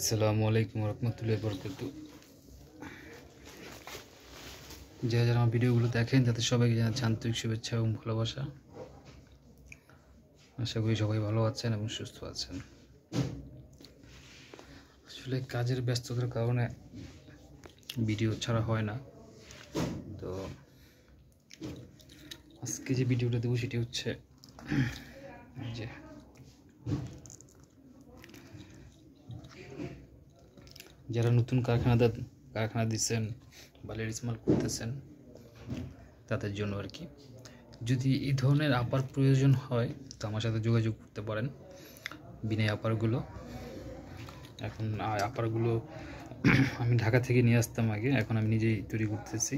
আসসালামু আলাইকুম রহমতুল্লাহ বরকত যারা যারা আমার ভিডিওগুলো দেখেন তাদের সবাইকে জানাচ্ছি আন্তরিক শুভেচ্ছা এবং ভালোবাসা আশা করি সবাই ভালো আছেন এবং সুস্থ আছেন আসলে কাজের ব্যস্ততার কারণে ভিডিও ছাড়া হয় না তো আজকে যে ভিডিওটা দেবো সেটি হচ্ছে যে যারা নতুন কারখানাতে কারখানা দিচ্ছেন বা লেডিস মাল করতেছেন তাদের জন্য আর কি যদি এই ধরনের আপার প্রয়োজন হয় তো আমার সাথে যোগাযোগ করতে পারেন বিনয় আপারগুলো এখন আপারগুলো আমি ঢাকা থেকে নিয়ে আসতাম আগে এখন আমি নিজেই তৈরি করতেছি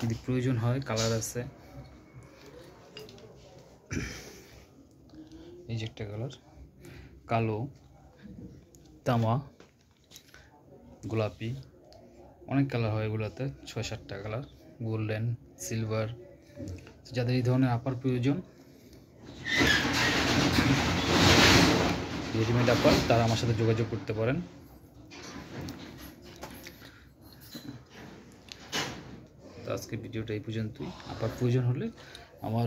যদি প্রয়োজন হয় কালার আছে এই যে একটা কালার কালো তামা গোলাপি অনেক কালার হয় এগুলোতে ছয় সাতটা কালার গোল্ডেন সিলভার যাদের এই ধরনের আপার প্রয়োজন রেডিমেড আপার তারা আমার সাথে যোগাযোগ করতে পারেন আজকে ভিডিওটা এই পর্যন্তই আপার প্রয়োজন হলে আমার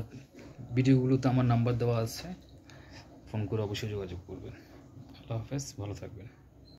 ভিডিওগুলোতে আমার নাম্বার দেওয়া আছে ফোন করে অবশ্যই যোগাযোগ করবেন আল্লাহ হাফেজ ভালো থাকবেন